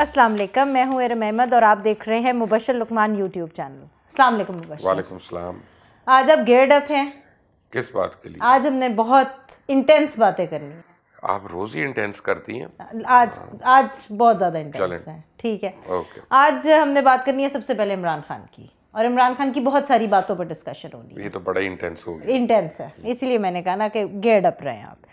अस्सलाम वालेकुम मैं हूं एरम अहमद और आप देख रहे हैं मुबशर लुकमान यूट्यूब चैनल अस्सलाम वालेकुम मुबशर वालेकुम सलाम आज आप गेट अप हैं किस बात के लिए आज हमने बहुत इंटेंस बातें करनी है आप रोज ही इंटेंस करती हैं आज आज बहुत ज़्यादा इंटेंस है ठीक है ओके आज हमने बात करनी है सबसे पहले इमरान खान की और इमरान खान की बहुत सारी बातों पर डिस्कशन होनी है ये तो बड़ा इंटेंस हो गया इंटेंस है इसीलिए मैंने कहा ना कि गेट अप रहे हैं आप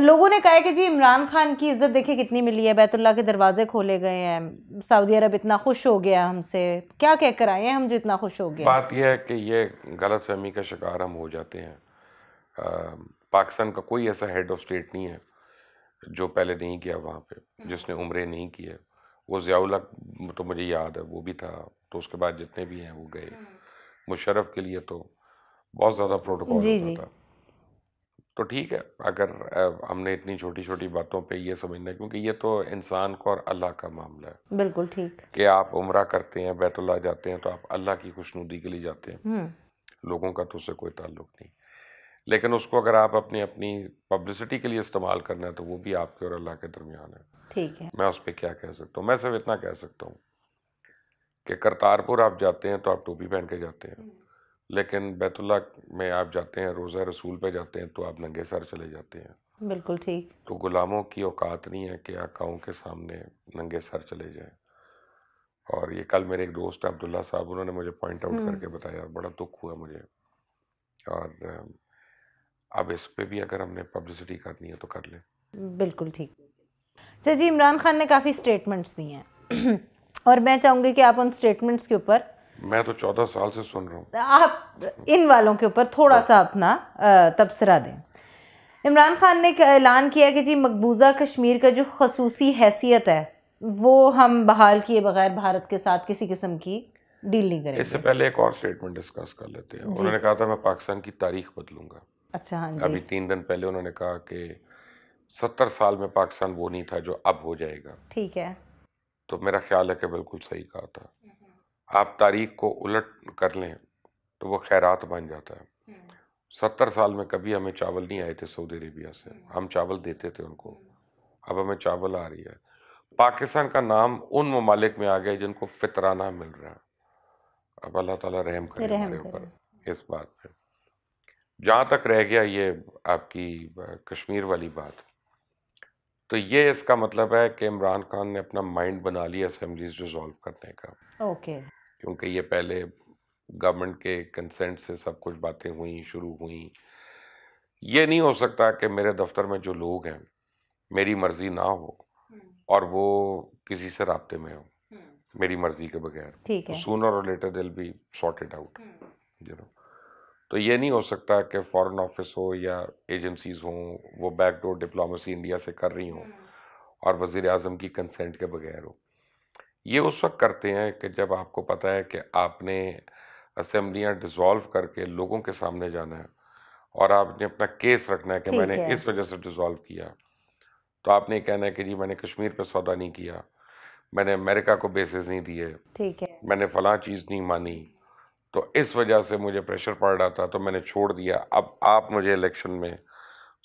लोगों ने कहा है कि जी इमरान खान की इज़्ज़त देखिए कितनी मिली है बैतुल्ला के दरवाज़े खोले गए हैं सऊदी अरब इतना खुश हो गया हमसे क्या कह कर आए हैं हम जो इतना खुश हो गए बात यह है कि ये गलत फहमी का शिकार हम हो जाते हैं पाकिस्तान का कोई ऐसा हेड ऑफ स्टेट नहीं है जो पहले नहीं किया वहाँ पर जिसने उम्र नहीं किए वो ज़ियाउलक तो मुझे याद है वो भी था तो उसके बाद जितने भी हैं वो गए हम्म। मुशरफ के लिए तो बहुत ज़्यादा प्रोटोकॉल था तो ठीक है अगर हमने इतनी छोटी छोटी बातों पे ये समझना है क्योंकि ये तो इंसान को और अल्लाह का मामला है बिल्कुल ठीक कि आप उम्र करते हैं बैतुल्ला जाते हैं तो आप अल्लाह की खुशनुदी के लिए जाते हैं हम्म। लोगों का तो उससे कोई ताल्लुक नहीं लेकिन उसको अगर आप अपनी अपनी पब्लिसिटी के लिए इस्तेमाल करना है तो वो भी आपके और अल्लाह के दरमियान है ठीक है मैं उस पर क्या कह सकता हूँ मैं सिर्फ इतना कह सकता हूँ कि करतारपुर आप जाते हैं तो आप टोपी पहन के जाते हैं लेकिन बैतुल्ला में आप जाते हैं रोज़ा रसूल पे जाते हैं तो आप नंगे सर चले जाते हैं बिल्कुल ठीक तो ग़ुलामों की औकात नहीं है कि आकाओं के सामने नंगे सर चले जाएं और ये कल मेरे एक दोस्त हैं अब्दुल्ला साहब उन्होंने मुझे पॉइंट आउट हम्म। करके बताया बड़ा दुख हुआ मुझे और अब इस पर भी अगर हमने पब्लिसिटी करनी है तो कर लें बिल्कुल ठीक जी इमरान खान ने काफ़ी स्टेटमेंट्स दिए हैं और मैं चाहूँगी कि आप उन स्टेटमेंट्स के ऊपर मैं तो चौदह साल से सुन रहा हूँ तो आप इन वालों के ऊपर थोड़ा सा अपना तबसरा दें इमरान खान ने ऐलान किया कि जी मकबूजा कश्मीर का जो खसूसी हैसियत है वो हम बहाल किए बगैर भारत के साथ किसी किस्म की डील नहीं करेंगे इससे पहले एक और स्टेटमेंट डिस्कस कर लेते हैं उन्होंने कहा था मैं पाकिस्तान की तारीख बदलूंगा अच्छा हाँ जी अभी तीन दिन पहले उन्होंने कहा कि सत्तर साल में पाकिस्तान वो नहीं था जो अब हो जाएगा ठीक है तो मेरा ख्याल है कि बिल्कुल सही कहा था आप तारीख को उलट कर लें तो वो खैरात बन जाता है हम्म। सत्तर साल में कभी हमें चावल नहीं आए थे सऊदी अरेबिया से हम्म। हम चावल देते थे उनको हम्म। अब हमें चावल आ रही है पाकिस्तान का नाम उन ममालिक में आ गया जिनको फितराना मिल रहा है अब अल्लाह ताला रहम करे हमारे ऊपर इस बात पे जहाँ तक रह गया ये आपकी कश्मीर वाली बात तो ये इसका मतलब है कि इमरान खान ने अपना माइंड बना लिया असम्बली रिजॉल्व करने का ओके okay. क्योंकि ये पहले गवर्नमेंट के कंसेंट से सब कुछ बातें हुई शुरू हुई ये नहीं हो सकता कि मेरे दफ्तर में जो लोग हैं मेरी मर्जी ना हो हम्म। और वो किसी से रबते में हो हम्म। मेरी मर्जी के बगैर सोनर और लेटर दिल भी शॉर्टेड आउट जी तो ये नहीं हो सकता कि फॉरेन ऑफिस हो या एजेंसीज हों वो बैकडोर डिप्लोमेसी इंडिया से कर रही हों हम्म। और वज़ी अजम की कंसेंट के बगैर हो ये उस वक्त करते हैं कि जब आपको पता है कि आपने असम्बलियाँ डिसॉल्व करके लोगों के सामने जाना है और आपने अपना केस रखना है कि मैंने है। इस वजह से डिसॉल्व किया तो आपने कहना है कि जी मैंने कश्मीर पर सौदा नहीं किया मैंने अमेरिका को बेसिस नहीं दिए ठीक है मैंने फला चीज़ नहीं मानी तो इस वजह से मुझे प्रेशर पड़ रहा था तो मैंने छोड़ दिया अब आप मुझे इलेक्शन में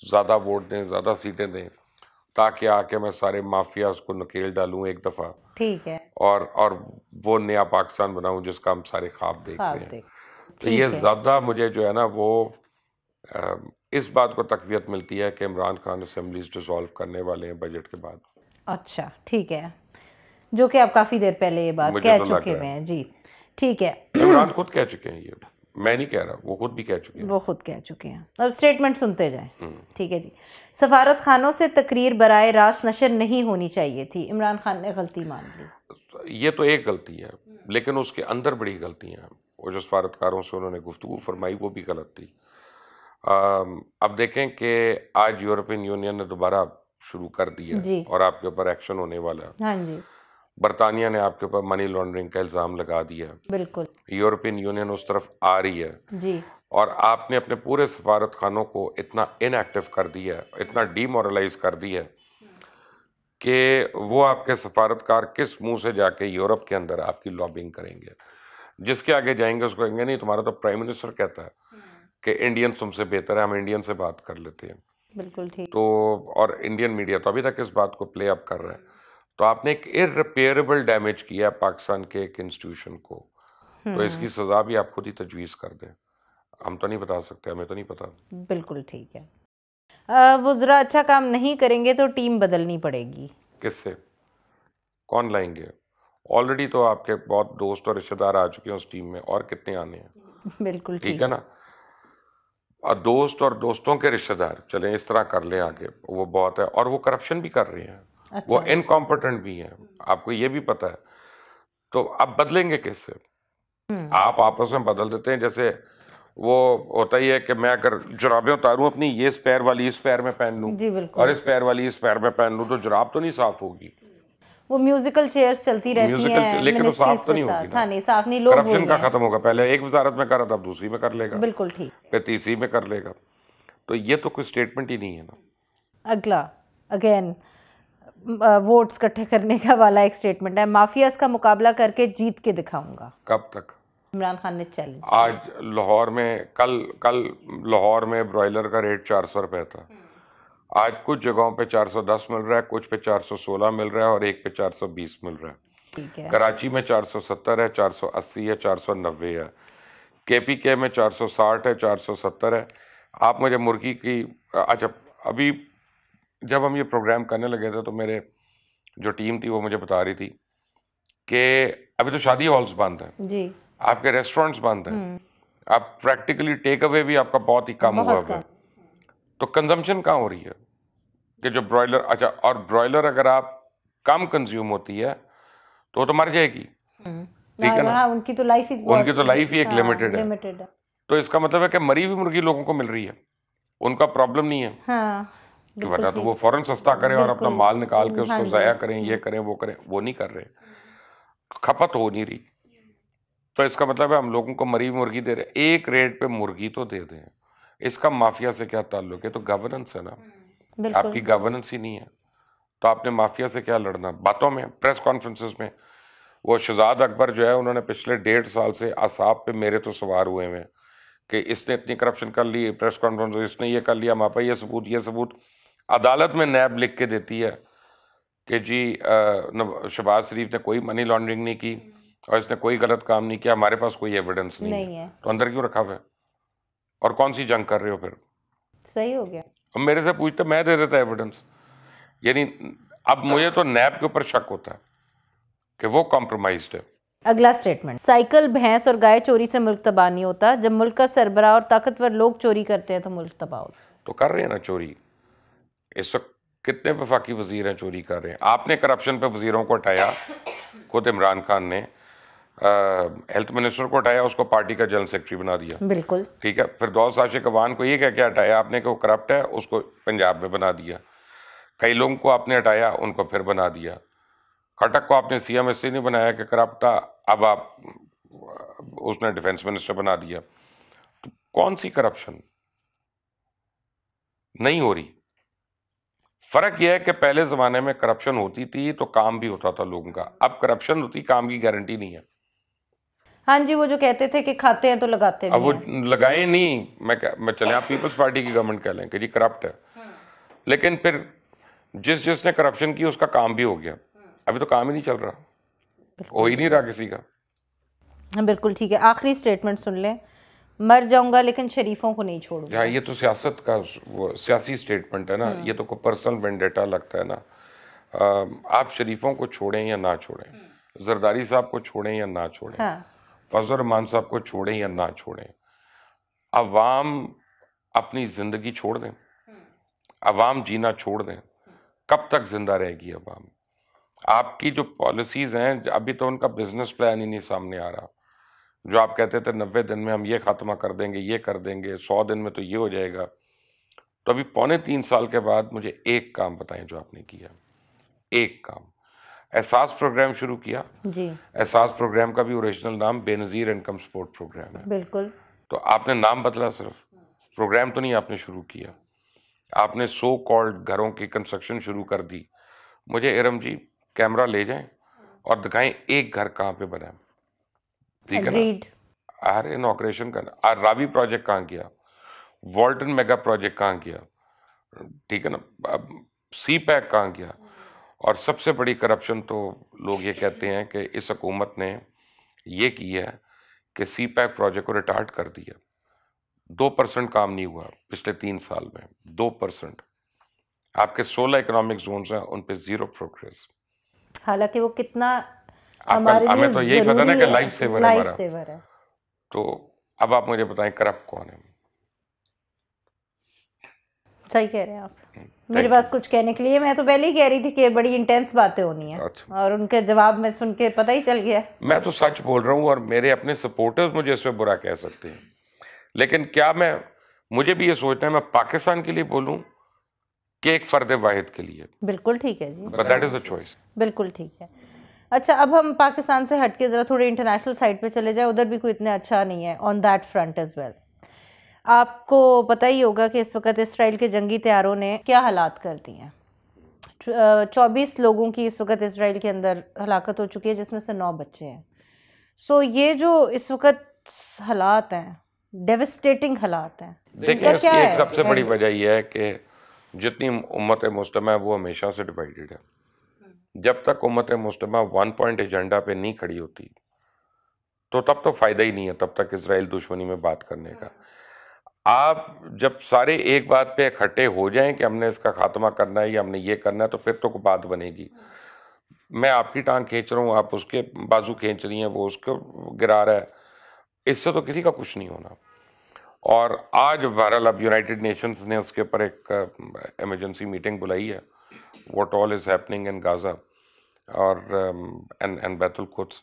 ज़्यादा वोट दें ज़्यादा सीटें दें ताकि आके मैं सारे माफियाज को नकेल डालूं एक दफा ठीक है और और वो नया पाकिस्तान बनाऊं जिसका हम सारे ख्वाब देख रहे हैं तो ये ज़्यादा मुझे जो है ना वो इस बात को तकवीत मिलती है कि इमरान खान असम्बली डिसॉल्व करने वाले हैं बजट के बाद अच्छा ठीक है जो कि आप काफ़ी देर पहले ये बात कह तो चुके हैं जी ठीक है इमरान खुद कह चुके हैं ये मैं नहीं कह रहा वो खुद भी कह चुके हैं वो खुद कह चुके हैं अब स्टेटमेंट सुनते जाए ठीक है जी सफारत खानों से तकरीर बरए रास्त नशर नहीं होनी चाहिए थी इमरान खान ने गलती मान ली ये तो एक गलती है लेकिन उसके अंदर बड़ी गलतियाँ हैं वो जो सफारतकारों से उन्होंने गुफ्तु फरमाई वो भी गलत थी आ, अब देखें कि आज यूरोपियन यूनियन ने दोबारा शुरू कर दिया और आपके ऊपर एक्शन होने वाला है हाँ जी बरतानिया ने आपके ऊपर मनी लॉन्ड्रिंग का इल्ज़ाम लगा दिया बिल्कुल यूरोपियन यूनियन उस तरफ आ रही है जी और आपने अपने पूरे सफारत खानों को इतना इनएक्टिव कर दिया इतना डीमोरलाइज कर दिया कि वो आपके सफारतकार किस मुंह से जाके यूरोप के अंदर आपकी लॉबिंग करेंगे जिसके आगे जाएंगे उसको कहेंगे नहीं तुम्हारा तो प्राइम मिनिस्टर कहता है हम्म। कि इंडियन तुमसे बेहतर है हम इंडियन से बात कर लेते हैं बिल्कुल ठीक तो और इंडियन मीडिया तो अभी तक इस बात को प्ले अप कर रहा है तो आपने एक इररिपेयरेबल डैमेज किया है पाकिस्तान के एक इंस्टीट्यूशन को तो हम्म। इसकी सज़ा भी आप खुद ही तजवीज़ कर दें हम तो नहीं बता सकते हमें तो नहीं पता बिल्कुल ठीक है वो ज़रा अच्छा काम नहीं करेंगे तो टीम बदलनी पड़ेगी किससे कौन लाएंगे ऑलरेडी तो आपके बहुत दोस्त और रिश्तेदार आ चुके हैं उस टीम में और कितने आने हैं बिल्कुल ठीक है ना और दोस्त और दोस्तों के रिश्तेदार चले इस तरह कर ले आगे वो बहुत है और वो करप्शन भी कर रहे हैं अच्छा। वो इनकॉम्पिटेंट भी है आपको ये भी पता है तो आप बदलेंगे किससे हम्म। आप आपस में बदल देते हैं जैसे वो होता ही है कि मैं अगर जुराबें उतारू अपनी ये इस पैर वाली इस पैर में पहन लू और इस पैर वाली इस पैर में पहन लू तो जुराब तो नहीं साफ होगी वो म्यूजिकल चेयर्स चलती रहती हैं लेकिन तो साफ तो नहीं होगी हाँ नहीं साफ नहीं लोग करप्शन का खत्म होगा पहले एक वजारत में कर रहा था अब दूसरी में कर लेगा बिल्कुल ठीक फिर तीसरी में कर लेगा तो ये तो कोई स्टेटमेंट ही नहीं है ना अगला अगेन वोट्स इकट्ठे करने का वाला एक स्टेटमेंट है माफियाज का मुकाबला करके जीत के दिखाऊंगा कब तक इमरान खान ने चैलेंज आज लाहौर में कल कल लाहौर में ब्रॉयलर का रेट चार सौ रुपये था आज कुछ जगहों पे 410 मिल रहा है कुछ पे 416 मिल रहा है और एक पे 420 मिल रहा है ठीक है कराची में 470 है 480 है 490 है केपीके में 460 है 470 है आप मुझे मुर्गी की अच्छा अभी जब हम ये प्रोग्राम करने लगे थे तो मेरे जो टीम थी वो मुझे बता रही थी कि अभी तो शादी हॉल्स बंद हैं जी आपके रेस्टोरेंट्स बंद हैं हम्म। आप प्रैक्टिकली टेक अवे भी आपका बहुत ही कम हुआ है तो कंजम्पशन कहाँ हो रही है कि जो ब्रॉयलर अच्छा और ब्रॉयलर अगर आप कम कंज्यूम होती है तो वो तो मर जाएगी हम्म। ठीक हाँ, है ना हाँ, उनकी तो लाइफ ही उनकी तो लाइफ ही एक लिमिटेड हाँ, है तो इसका मतलब है कि मरी हुई मुर्गी लोगों को मिल रही है उनका प्रॉब्लम नहीं है हाँ। कि वरना तो वो फ़ौरन सस्ता करें और अपना माल निकाल के हाँ उसको ज़ाया करें ये करें वो करें वो नहीं कर रहे खपत हो नहीं रही तो इसका मतलब है हम लोगों को मरी मुर्गी दे रहे एक रेट पे मुर्गी तो दे दें इसका माफिया से क्या ताल्लुक है तो गवर्नेंस है ना हम्म, आपकी गवर्नेंस ही नहीं है तो आपने माफिया से क्या लड़ना बातों में प्रेस कॉन्फ्रेंसेस में वो शहजाद अकबर जो है उन्होंने पिछले डेढ़ साल से असाब पे मेरे तो सवार हुए हुए कि इसने इतनी करप्शन कर ली प्रेस कॉन्फ्रेंस इसने ये कर लिया मापा ये सबूत ये सबूत अदालत में नैब लिख के देती है कि जी शहबाज शरीफ ने कोई मनी लॉन्ड्रिंग नहीं की और इसने कोई गलत काम नहीं किया हमारे पास कोई एविडेंस नहीं, नहीं है।, है तो अंदर क्यों रखा हुआ और कौन सी जंग कर रहे हो फिर सही हो गया अब मेरे से पूछते मैं दे देता एविडेंस यानी अब मुझे तो नैब के ऊपर शक होता है कि वो कॉम्प्रोमाइज है अगला स्टेटमेंट साइकिल भैंस और गाय चोरी से मुल्क तबाह नहीं होता जब मुल्क का सरबराह और ताकतवर लोग चोरी करते हैं तो मुल्क तबाह होता तो कर रहे हैं ना चोरी इस वक्त कितने वफाकी वजीर हैं चोरी कर रहे हैं आपने करप्शन पे वजीरों को हटाया खुद इमरान खान ने हेल्थ मिनिस्टर को हटाया उसको पार्टी का जनरल सेक्रेटरी बना दिया बिल्कुल ठीक है फिर दौस आशिक अवान को ये कह के हटाया आपने कि वो करप्ट है उसको पंजाब में बना दिया कई लोगों को आपने हटाया उनको फिर बना दिया खटक को आपने सीएम एम नहीं बनाया कि करप्ट था अब आप उसने डिफेंस मिनिस्टर बना दिया तो कौन सी करप्शन नहीं हो रही फ़र्क यह है कि पहले ज़माने में करप्शन होती थी तो काम भी होता था लोगों का अब करप्शन होती काम की गारंटी नहीं है हाँ जी वो जो कहते थे कि खाते हैं तो लगाते हैं अब वो लगाए नहीं मैं मैं चले आप पीपल्स पार्टी की गवर्नमेंट कह लें कि जी करप्ट है हाँ। लेकिन फिर जिस जिसने करप्शन की उसका काम भी हो गया हाँ। अभी तो काम ही नहीं चल रहा हो ही नहीं रहा किसी का बिल्कुल ठीक है आखिरी स्टेटमेंट सुन लें मर जाऊंगा लेकिन शरीफों को नहीं छोड़ूंगा हाँ, ये तो सियासत का वो सियासी स्टेटमेंट है ना हम्म। ये तो कोई पर्सनल वेंडेटा लगता है ना आप शरीफों को छोड़ें या ना छोड़ें हम्म। जरदारी साहब को छोड़ें या ना छोड़ें हाँ। फजल रहमान साहब को छोड़ें या ना छोड़ें अवाम अपनी ज़िंदगी छोड़ दें हम्म। अवाम जीना छोड़ दें कब तक ज़िंदा रहेगी अवाम आपकी जो पॉलिसीज़ हैं अभी तो उनका बिजनेस प्लान ही नहीं सामने आ रहा जो आप कहते थे नब्बे दिन में हम ये खात्मा कर देंगे ये कर देंगे सौ दिन में तो ये हो जाएगा तो अभी पौने तीन साल के बाद मुझे एक काम बताएं जो आपने किया एक काम एहसास प्रोग्राम शुरू किया जी एहसास प्रोग्राम का भी ओरिजिनल नाम बेनज़ीर इनकम सपोर्ट प्रोग्राम है बिल्कुल तो आपने नाम बदला सिर्फ प्रोग्राम तो नहीं आपने शुरू किया आपने सो कॉल्ड घरों की कंस्ट्रक्शन शुरू कर दी मुझे इरम जी कैमरा ले जाएं और दिखाएं एक घर कहाँ पे बनाए ठीक है आर हर इनोग्रेशन करना रावी प्रोजेक्ट कहाँ किया वॉल्टन मेगा प्रोजेक्ट कहाँ किया ठीक है ना सी पैक कहाँ किया और सबसे बड़ी करप्शन तो लोग ये कहते हैं कि इस हकूमत ने ये की है कि सी पैक प्रोजेक्ट को रिटार्ट कर दिया दो परसेंट काम नहीं हुआ पिछले तीन साल में दो परसेंट आपके सोलह इकोनॉमिक जोन हैं उन पर ज़ीरो प्रोग्रेस हालांकि वो कितना हमारे लिए तो यही पता ना कि लाइफ सेवर है लाइफ सेवर है तो अब आप मुझे बताएं करप्ट कौन है सही कह रहे हैं आप हम्म, मेरे पास कुछ कहने के लिए मैं तो पहले ही कह रही थी कि बड़ी इंटेंस बातें होनी है अच्छा। और उनके जवाब में सुन के पता ही चल गया मैं तो सच बोल रहा हूँ और मेरे अपने सपोर्टर्स मुझे इसमें बुरा कह सकते हैं लेकिन क्या मैं मुझे भी ये सोचना है मैं पाकिस्तान के लिए बोलूँ कि एक फर्द वाहिद के लिए बिल्कुल ठीक है जी दैट इज़ अ चॉइस बिल्कुल ठीक है अच्छा अब हम पाकिस्तान से हट के ज़रा थोड़े इंटरनेशनल साइड पे चले जाए उधर भी कोई इतना अच्छा नहीं है on that front as well आपको पता ही होगा कि इस वक्त इसराइल के जंगी तैयारों ने क्या हालात कर दिए हैं चौबीस लोगों की इस वक्त इसराइल के अंदर हलाकत हो चुकी है जिसमें से नौ बच्चे हैं सो ये जो इस वक्त हालात हैं डेविस्टेटिंग हालात हैं देखिए सबसे बड़ी वजह यह है कि जितनी उम्मत मुस्लिम है वो हमेशा से डिवाइडेड है जब तक उम्मत मुस्लिमा वन पॉइंट एजेंडा पे नहीं खड़ी होती तो तब तो फ़ायदा ही नहीं है तब तक इसराइल दुश्मनी में बात करने का आप जब सारे एक बात पे इकट्ठे हो जाएं कि हमने इसका खात्मा करना है या हमने ये करना है तो फिर तो बात बनेगी मैं आपकी टांग खींच रहा हूँ आप उसके बाजू खींच रही हैं वो उसको गिरा रहा है इससे तो किसी का कुछ नहीं होना और आज बहरहाल अब यूनाइटेड नेशंस ने उसके ऊपर एक इमरजेंसी मीटिंग बुलाई है what all is happening in Gaza और एंड एंड बैतुल कुछ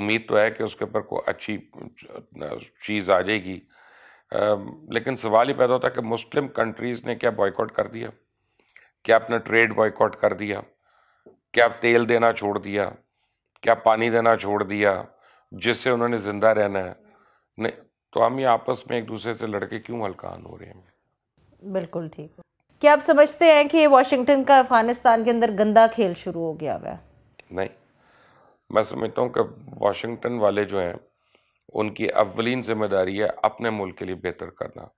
उम्मीद तो है कि उसके ऊपर कोई अच्छी चीज़ आ जाएगी um, लेकिन सवाल ही पैदा होता है कि मुस्लिम कंट्रीज़ ने क्या बॉयकॉट कर दिया क्या अपना ट्रेड बॉयकॉट कर दिया क्या तेल देना छोड़ दिया क्या पानी देना छोड़ दिया जिससे उन्होंने ज़िंदा रहना है नहीं तो हम ही आपस में एक दूसरे से लड़के क्यों हलकान हो रहे हैं बिल्कुल ठीक क्या आप समझते हैं कि वाशिंगटन का अफगानिस्तान के अंदर गंदा खेल शुरू हो गया हुआ है नहीं मैं समझता हूँ कि वाशिंगटन वाले जो हैं उनकी अवलिन जिम्मेदारी है अपने मुल्क के लिए बेहतर करना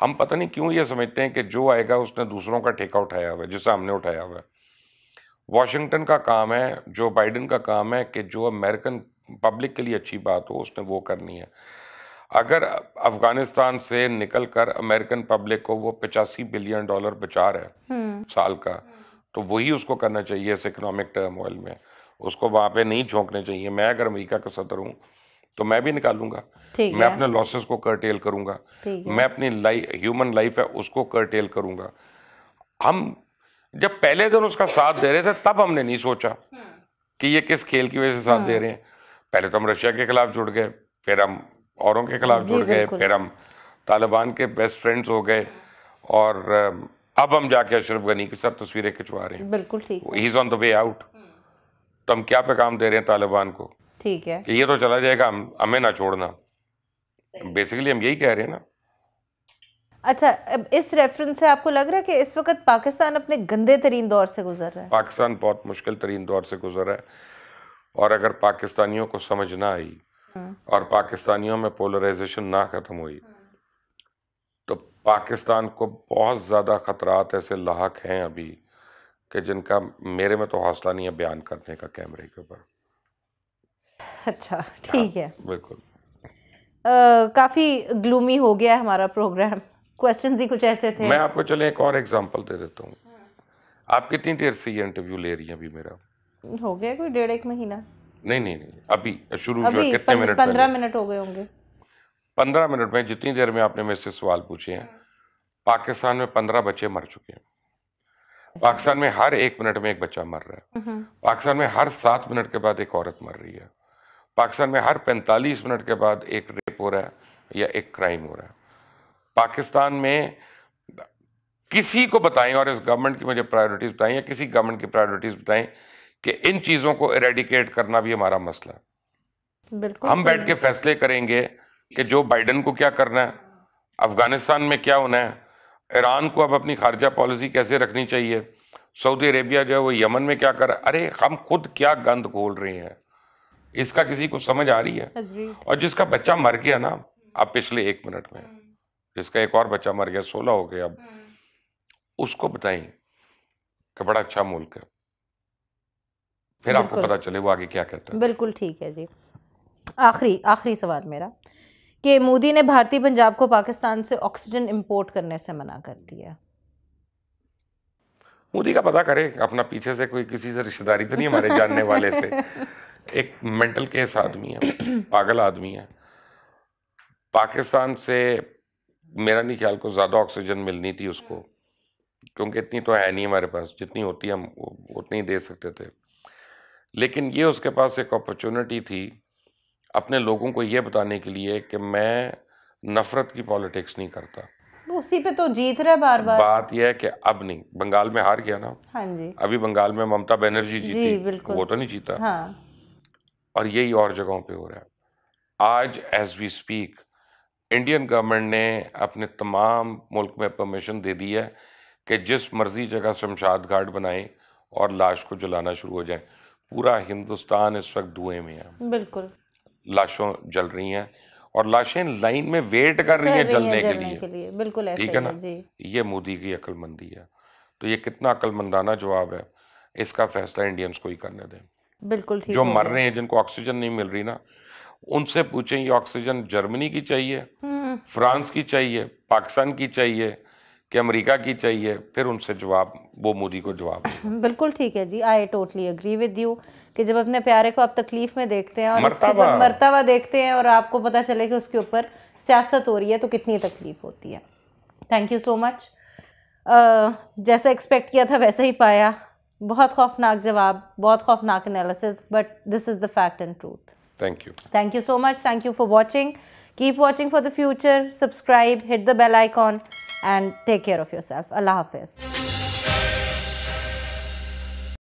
हम पता नहीं क्यों ये समझते हैं कि जो आएगा उसने दूसरों का ठेका उठाया हुआ है जिसे हमने उठाया हुआ है वाशिंगटन का काम है जो बाइडन का काम है कि जो अमेरिकन पब्लिक के लिए अच्छी बात हो उसने वो करनी है अगर अफगानिस्तान से निकलकर अमेरिकन पब्लिक को वो पचासी बिलियन डॉलर बचा रहे हम्म। साल का तो वही उसको करना चाहिए इस इकोनॉमिक टर्मोइल में उसको वहां पे नहीं झोंकने चाहिए मैं अगर अमेरिका का सदर हूँ तो मैं भी निकालूंगा मैं अपने लॉसेस को करटेल करूंगा मैं अपनी लाइफ ह्यूमन लाइफ है उसको करटेल करूंगा हम जब पहले दिन उसका साथ दे रहे थे तब हमने नहीं सोचा हम्म। कि ये किस खेल की वजह से साथ दे हम्म। रहे हैं पहले तो हम रशिया के खिलाफ जुड़ गए फिर हम औरों के खिलाफ जुड़ गए फिर हम तालिबान के बेस्ट फ्रेंड्स हो गए और अब हम जाके अशरफ गनी की सब तस्वीरें खिंचवा रहे हैं बिल्कुल ठीक ही is on the way out तो हम क्या पे काम दे रहे हैं तालिबान को ठीक है कि ये तो चला जाएगा हम हमें ना छोड़ना बेसिकली हम यही कह रहे हैं ना अच्छा इस रेफरेंस से आपको लग रहा है कि इस वक्त पाकिस्तान अपने गंदे तरीन दौर से गुजर रहा है पाकिस्तान बहुत मुश्किल तरीन दौर से गुजर रहा है और अगर पाकिस्तानियों को समझ ना आई हाँ। और पाकिस्तानियों में पोलराइजेशन ना ख़त्म हुई हाँ। तो पाकिस्तान को बहुत ज़्यादा ख़तरात ऐसे लाक हैं अभी कि जिनका मेरे में तो हौसला नहीं है बयान करने का कैमरे के ऊपर अच्छा हाँ, ठीक है बिल्कुल काफ़ी ग्लूमी हो गया है हमारा प्रोग्राम क्वेश्चन ही कुछ ऐसे थे मैं आपको चले एक और एग्जांपल दे देता हूँ आप कितनी देर से ये इंटरव्यू ले रही हैं अभी मेरा हो गया कोई डेढ़ एक महीना नहीं नहीं नहीं अभी शुरू अभी कितने मिनट पंद्रह मिनट हो गए होंगे पंद्रह मिनट में जितनी देर में आपने मेरे से सवाल पूछे हैं पाकिस्तान में पंद्रह बच्चे मर चुके हैं पाकिस्तान में हर एक मिनट में एक बच्चा मर रहा है हम्म। पाकिस्तान में हर सात मिनट के बाद एक औरत मर रही है पाकिस्तान में हर पैंतालीस मिनट के बाद एक रेप हो रहा है या एक क्राइम हो रहा है पाकिस्तान में किसी को बताएं और इस गवर्नमेंट की मुझे प्रायोरिटीज़ बताएं या किसी गवर्नमेंट की प्रायोरिटीज़ बताएं कि इन चीज़ों को इरेडिकेट करना भी हमारा मसला है बिल्कुल हम बैठ के फैसले करेंगे कि जो बाइडन को क्या करना है अफगानिस्तान में क्या होना है ईरान को अब अपनी खारजा पॉलिसी कैसे रखनी चाहिए सऊदी अरेबिया जो है वो यमन में क्या कर अरे हम खुद क्या गंद खोल रहे हैं इसका किसी को समझ आ रही है और जिसका बच्चा मर गया ना अब पिछले एक मिनट में जिसका एक और बच्चा मर गया सोलह हो गया अब हम्म। उसको बताएं कि बड़ा अच्छा मुल्क है फिर आपको पता चले वो आगे क्या करता है बिल्कुल ठीक है जी आखिरी आखिरी सवाल मेरा कि मोदी ने भारतीय पंजाब को पाकिस्तान से ऑक्सीजन इंपोर्ट करने से मना कर दिया मोदी का पता करे अपना पीछे से कोई किसी से रिश्तेदारी तो नहीं हमारे जानने वाले से एक मेंटल केस आदमी है पागल आदमी है पाकिस्तान से मेरा नहीं ख्याल को ज़्यादा ऑक्सीजन मिलनी थी उसको क्योंकि इतनी तो है नहीं हमारे पास जितनी होती हम उतनी दे सकते थे लेकिन ये उसके पास एक अपॉर्चुनिटी थी अपने लोगों को ये बताने के लिए कि मैं नफ़रत की पॉलिटिक्स नहीं करता उसी पे तो जीत रहा है बार बार बात यह है कि अब नहीं बंगाल में हार गया ना हाँ जी अभी बंगाल में ममता बनर्जी जीती जी, वो तो नहीं जीता हाँ। और यही और जगहों पे हो रहा है आज as we speak Indian government ने अपने तमाम मुल्क में परमिशन दे दी है कि जिस मर्जी जगह शमशाद घाट बनाए और लाश को जलाना शुरू हो जाए पूरा हिंदुस्तान इस वक्त धुएं में है बिल्कुल लाशों जल रही हैं और लाशें लाइन में वेट कर रही हैं जलने, है, जलने के, लिए। के लिए बिल्कुल ठीक है ना ये मोदी की अक्लमंदी है तो ये कितना अक्लमंदाना जवाब है इसका फैसला इंडियंस को ही करने दें बिल्कुल ठीक जो मर रहे हैं जिनको ऑक्सीजन नहीं मिल रही ना उनसे पूछें ये ऑक्सीजन जर्मनी की चाहिए हम्म। फ्रांस की चाहिए पाकिस्तान की चाहिए कि अमेरिका की चाहिए फिर उनसे जवाब वो मोदी को जवाब बिल्कुल ठीक है जी I totally agree with you कि जब अपने प्यारे को आप तकलीफ में देखते हैं और मरतबा देखते हैं और आपको पता चले कि उसके ऊपर सियासत हो रही है तो कितनी तकलीफ होती है थैंक यू सो मच जैसा एक्सपेक्ट किया था वैसा ही पाया बहुत खौफनाक जवाब बहुत खौफनाक analysis but this is the fact and truth thank you thank you so much thank you for watching Keep watching for the future, subscribe, hit the bell icon and take care of yourself. Allah Hafiz.